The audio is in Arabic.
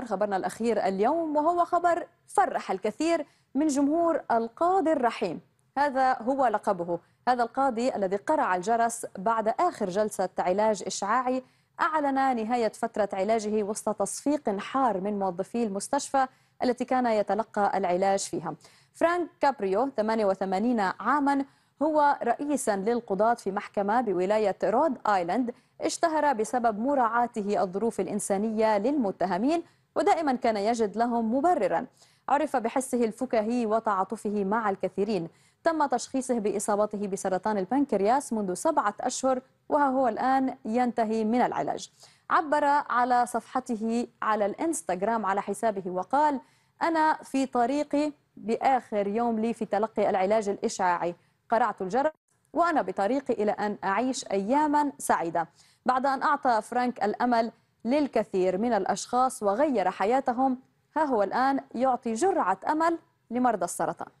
خبرنا الأخير اليوم وهو خبر فرح الكثير من جمهور القاضي الرحيم هذا هو لقبه هذا القاضي الذي قرع الجرس بعد آخر جلسة علاج إشعاعي أعلن نهاية فترة علاجه وسط تصفيق حار من موظفي المستشفى التي كان يتلقى العلاج فيها فرانك كابريو 88 عاماً هو رئيسا للقضاة في محكمة بولاية رود آيلاند اشتهر بسبب مراعاته الظروف الإنسانية للمتهمين ودائما كان يجد لهم مبررا عرف بحسه الفكاهي وتعاطفه مع الكثيرين تم تشخيصه بإصابته بسرطان البنكرياس منذ سبعة أشهر وهو الآن ينتهي من العلاج عبر على صفحته على الإنستغرام على حسابه وقال أنا في طريقي بآخر يوم لي في تلقي العلاج الإشعاعي قرعت الجرس وأنا بطريقي إلى أن أعيش أياما سعيدة بعد أن أعطى فرانك الأمل للكثير من الأشخاص وغير حياتهم ها هو الآن يعطي جرعة أمل لمرضى السرطان